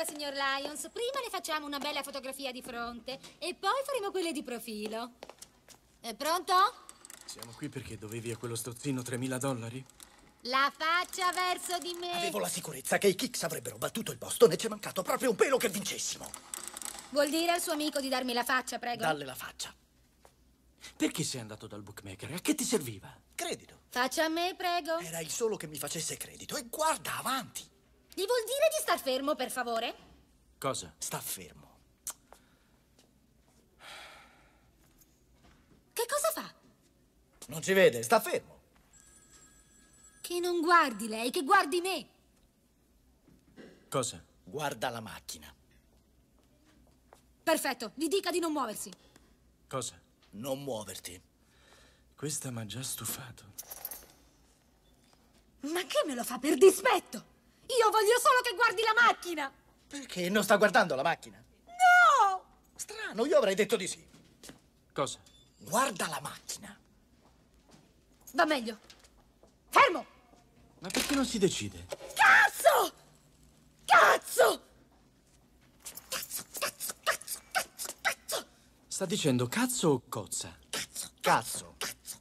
Allora, signor Lyons, prima le facciamo una bella fotografia di fronte e poi faremo quelle di profilo. È eh, pronto? Siamo qui perché dovevi a quello strozzino 3.000 dollari? La faccia verso di me! Avevo la sicurezza che i Kicks avrebbero battuto il Boston e ci è mancato proprio un pelo che vincessimo. Vuol dire al suo amico di darmi la faccia, prego? Dalle la faccia. Perché sei andato dal bookmaker? A che ti serviva? Credito. Faccia a me, prego. Era il solo che mi facesse credito e guarda avanti. Gli vuol dire di star fermo, per favore? Cosa? Sta fermo. Che cosa fa? Non ci vede, sta fermo. Che non guardi lei, che guardi me. Cosa? Guarda la macchina. Perfetto, gli dica di non muoversi. Cosa? Non muoverti. Questa mi ha già stufato. Ma che me lo fa per dispetto? Io voglio solo che guardi la macchina! Perché non sta guardando la macchina? No! Strano, io avrei detto di sì. Cosa? Guarda la macchina. Va meglio. Fermo! Ma perché non si decide? Cazzo! Cazzo! Cazzo, cazzo, cazzo, cazzo, cazzo! Sta dicendo cazzo o cozza? Cazzo, cazzo, cazzo.